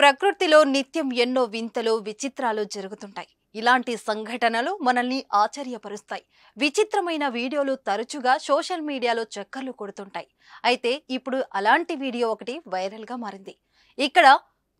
ప్రకృతిలో నిత్యం ఎన్నో వింతలు విచిత్రాలు జరుగుతుంటాయి ఇలాంటి సంఘటనలు మనల్ని ఆశ్చర్యపరుస్తాయి విచిత్రమైన వీడియోలు తరచుగా సోషల్ మీడియాలో చక్కర్లు కొడుతుంటాయి అయితే ఇప్పుడు అలాంటి వీడియో ఒకటి వైరల్గా మారింది ఇక్కడ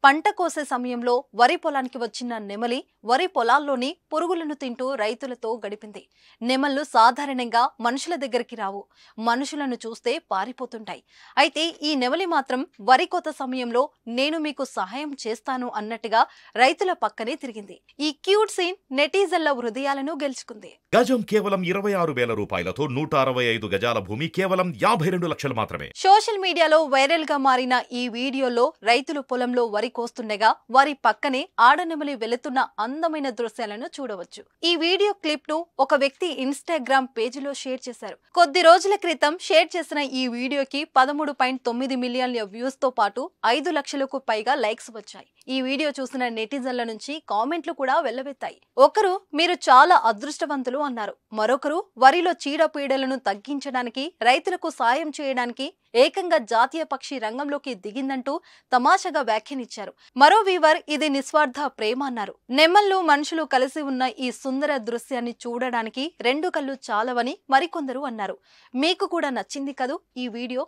పంట కోసే సమయంలో వరి పొలానికి వచ్చిన నెమలి వరి పొలాల్లోని పురుగులను తింటూ రైతులతో గడిపింది నెమళ్లు సాధారణంగా మనుషుల దగ్గరికి రావు మనుషులను చూస్తే పారిపోతుంటాయి అయితే ఈ నెమలి మాత్రం వరి కోత సమయంలో నేను మీకు సహాయం చేస్తాను అన్నట్టుగా రైతుల పక్కనే తిరిగింది ఈ క్యూట్ సీన్ నెటిజన్ల హృదయాలను గెలుచుకుంది గజం కేవలం ఇరవై ఆరు వేల రూపాయలతో నూట అరవై ఐదు గజాల భూమి కేవలం యాభై రెండు లక్షలు మాత్రమే సోషల్ మీడియాలో వైరల్ గా మారిన ఈ వీడియోలో రైతులు పొలంలో వరి కోస్తుండగా వారి పక్కనే ఆడనెమలి వెళుతున్న అందమైన దృశ్యాలను చూడవచ్చు ఈ వీడియో క్లిప్ ను ఒక వ్యక్తి ఇన్స్టాగ్రామ్ పేజీలో షేర్ చేశారు కొద్ది రోజుల క్రితం షేర్ చేసిన ఈ వీడియోకి పదమూడు పాయింట్ తొమ్మిది మిలియన్ల వ్యూస్ తో పాటు ఐదు లక్షలకు పైగా లైక్స్ వచ్చాయి ఈ వీడియో చూసిన నెటిజన్ల నుంచి కామెంట్లు కూడా వెల్లవెత్తాయి ఒకరు మీరు చాలా అదృష్టవంతులు అన్నారు మరొకరు వరిలో చీడపీడలను తగ్గించడానికి రైతులకు సాయం చేయడానికి ఏకంగా జాతీయ పక్షి రంగంలోకి దిగిందంటూ తమాషగా వ్యాఖ్యానించారు మరో వీవర్ ఇది నిస్వార్థ ప్రేమ అన్నారు నెమ్మల్లో మనుషులు కలిసి ఉన్న ఈ సుందర దృశ్యాన్ని చూడడానికి రెండు కళ్ళు చాలవని మరికొందరు అన్నారు మీకు కూడా నచ్చింది కదూ ఈ వీడియో